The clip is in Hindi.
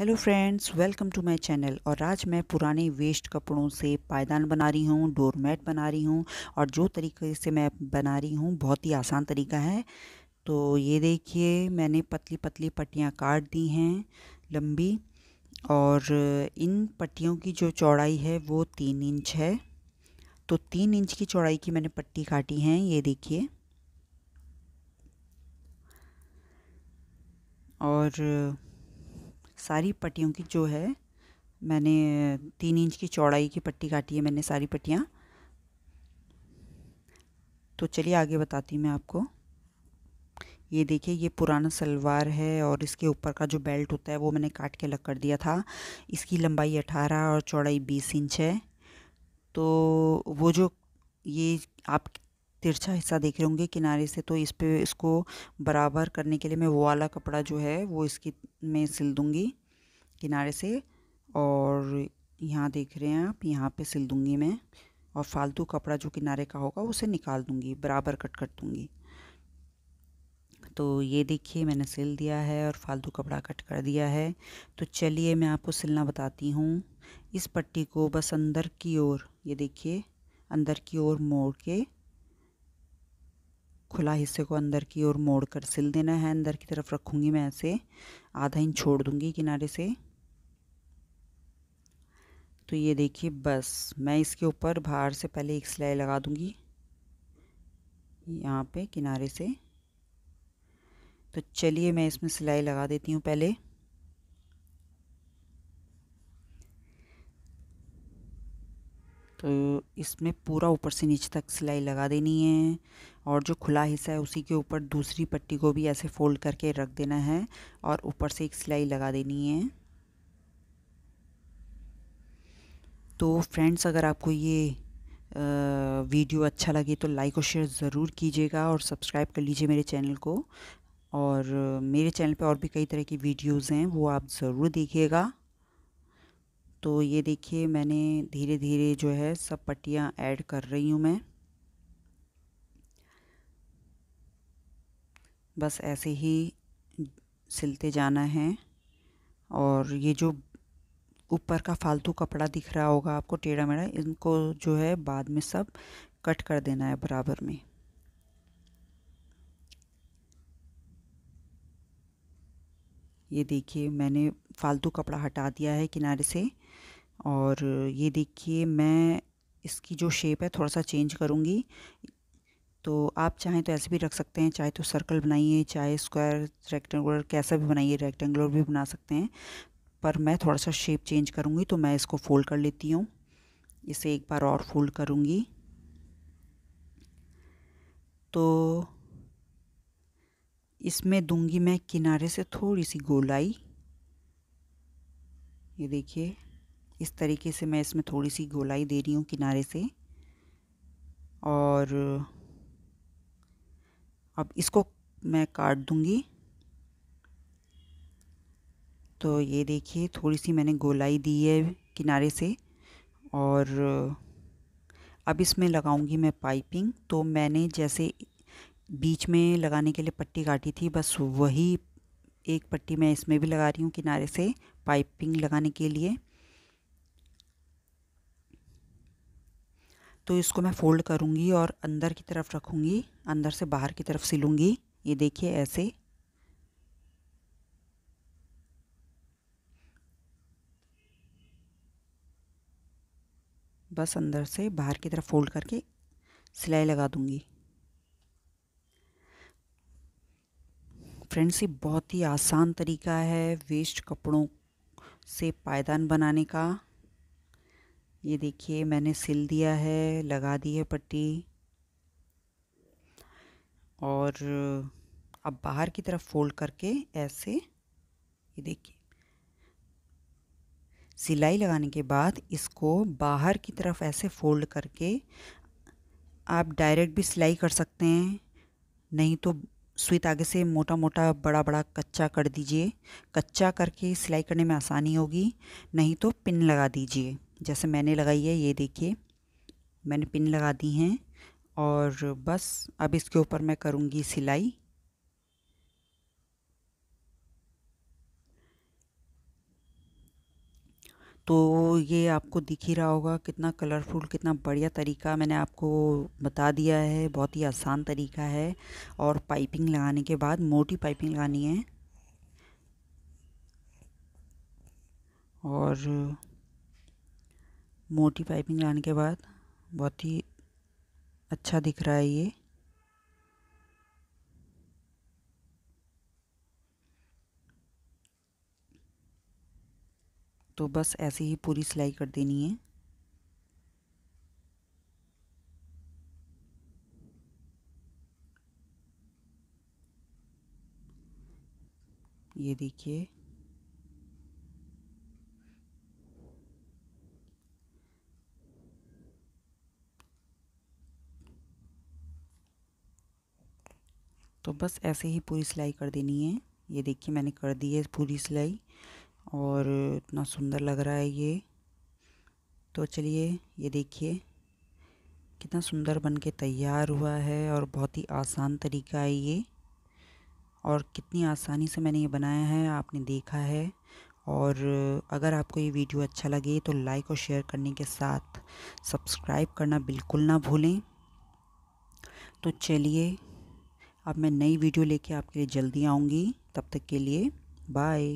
hello friends welcome to my channel और आज मैं पुराने वेस्ट कपड़ों से पायदान बना रही हूँ डोरमेट बना रही हूँ और जो तरीके से मैं बना रही हूँ बहुत ही आसान तरीका है तो ये देखिए मैंने पतली पतली पट्टियाँ काट दी हैं लंबी और इन पट्टियों की जो चौड़ाई है वो तीन इंच है तो तीन इंच की चौड़ाई की मैंने पट्टी काटी हैं ये देखिए और सारी पट्टियों की जो है मैंने तीन इंच की चौड़ाई की पट्टी काटी है मैंने सारी पट्टियाँ तो चलिए आगे बताती हूँ मैं आपको ये देखिए ये पुराना सलवार है और इसके ऊपर का जो बेल्ट होता है वो मैंने काट के अलग कर दिया था इसकी लंबाई अठारह और चौड़ाई बीस इंच है तो वो जो ये आप तिरछा हिस्सा देख रहे होंगे किनारे से तो इस पे इसको बराबर करने के लिए मैं वो वाला कपड़ा जो है वो इसकी मैं सिल दूँगी किनारे से और यहाँ देख रहे हैं आप यहाँ पे सिल दूँगी मैं और फालतू कपड़ा जो किनारे का होगा उसे निकाल दूँगी बराबर कट कर दूँगी तो ये देखिए मैंने सिल दिया है और फालतू कपड़ा कट कर दिया है तो चलिए मैं आपको सिलना बताती हूँ इस पट्टी को बस अंदर की ओर ये देखिए अंदर की ओर मोड़ के खुला हिस्से को अंदर की ओर मोड़ कर सिल देना है अंदर की तरफ रखूँगी मैं ऐसे आधा इंच छोड़ दूँगी किनारे से तो ये देखिए बस मैं इसके ऊपर बाहर से पहले एक सिलाई लगा दूँगी यहाँ पे किनारे से तो चलिए मैं इसमें सिलाई लगा देती हूँ पहले तो इसमें पूरा ऊपर से नीचे तक सिलाई लगा देनी है और जो खुला हिस्सा है उसी के ऊपर दूसरी पट्टी को भी ऐसे फोल्ड करके रख देना है और ऊपर से एक सिलाई लगा देनी है तो फ्रेंड्स अगर आपको ये वीडियो अच्छा लगे तो लाइक और शेयर ज़रूर कीजिएगा और सब्सक्राइब कर लीजिए मेरे चैनल को और मेरे चैनल पे और भी कई तरह की वीडियोस हैं वो आप ज़रूर देखिएगा तो ये देखिए मैंने धीरे धीरे जो है सब पट्टियाँ ऐड कर रही हूँ मैं बस ऐसे ही सिलते जाना है और ये जो ऊपर का फालतू कपड़ा दिख रहा होगा आपको टेढ़ा मेढ़ा इनको जो है बाद में सब कट कर देना है बराबर में ये देखिए मैंने फालतू कपड़ा हटा दिया है किनारे से और ये देखिए मैं इसकी जो शेप है थोड़ा सा चेंज करूँगी तो आप चाहें तो ऐसे भी रख सकते हैं चाहे तो सर्कल बनाइए चाहे स्क्वायर रेक्टेंगुलर कैसा भी बनाइए रेक्टेंगुलर भी बना सकते हैं पर मैं थोड़ा सा शेप चेंज करूँगी तो मैं इसको फोल्ड कर लेती हूँ इसे एक बार और फोल्ड करूँगी तो इसमें दूंगी मैं किनारे से थोड़ी सी गोलाई ये देखिए इस तरीके से मैं इसमें थोड़ी सी गोलाई दे रही हूँ किनारे से और अब इसको मैं काट दूँगी तो ये देखिए थोड़ी सी मैंने गोलाई दी है किनारे से और अब इसमें लगाऊंगी मैं पाइपिंग तो मैंने जैसे बीच में लगाने के लिए पट्टी काटी थी बस वही एक पट्टी मैं इसमें भी लगा रही हूँ किनारे से पाइपिंग लगाने के लिए तो इसको मैं फ़ोल्ड करूँगी और अंदर की तरफ रखूँगी अंदर से बाहर की तरफ सिलूँगी ये देखिए ऐसे बस अंदर से बाहर की तरफ फोल्ड करके सिलाई लगा दूँगी फ्रेंड्स ये बहुत ही आसान तरीका है वेस्ट कपड़ों से पायदान बनाने का ये देखिए मैंने सिल दिया है लगा दी है पट्टी और अब बाहर की तरफ फोल्ड करके ऐसे ये देखिए सिलाई लगाने के बाद इसको बाहर की तरफ ऐसे फोल्ड करके आप डायरेक्ट भी सिलाई कर सकते हैं नहीं तो स्वीत आगे से मोटा मोटा बड़ा बड़ा कच्चा कर दीजिए कच्चा करके सिलाई करने में आसानी होगी नहीं तो पिन लगा दीजिए जैसे मैंने लगाई है ये देखिए मैंने पिन लगा दी हैं और बस अब इसके ऊपर मैं करूँगी सिलाई तो ये आपको दिख ही रहा होगा कितना कलरफुल कितना बढ़िया तरीका मैंने आपको बता दिया है बहुत ही आसान तरीका है और पाइपिंग लगाने के बाद मोटी पाइपिंग लगानी है और मोटी पाइपिंग लाने के बाद बहुत ही अच्छा दिख रहा है ये तो बस ऐसे ही पूरी सिलाई कर देनी है ये देखिए तो बस ऐसे ही पूरी सिलाई कर देनी है ये देखिए मैंने कर दी है पूरी सिलाई और इतना सुंदर लग रहा है ये तो चलिए ये देखिए कितना सुंदर बन के तैयार हुआ है और बहुत ही आसान तरीका है ये और कितनी आसानी से मैंने ये बनाया है आपने देखा है और अगर आपको ये वीडियो अच्छा लगे तो लाइक और शेयर करने के साथ सब्सक्राइब करना बिल्कुल ना भूलें तो चलिए अब मैं नई वीडियो लेके आपके लिए जल्दी आऊँगी तब तक के लिए बाय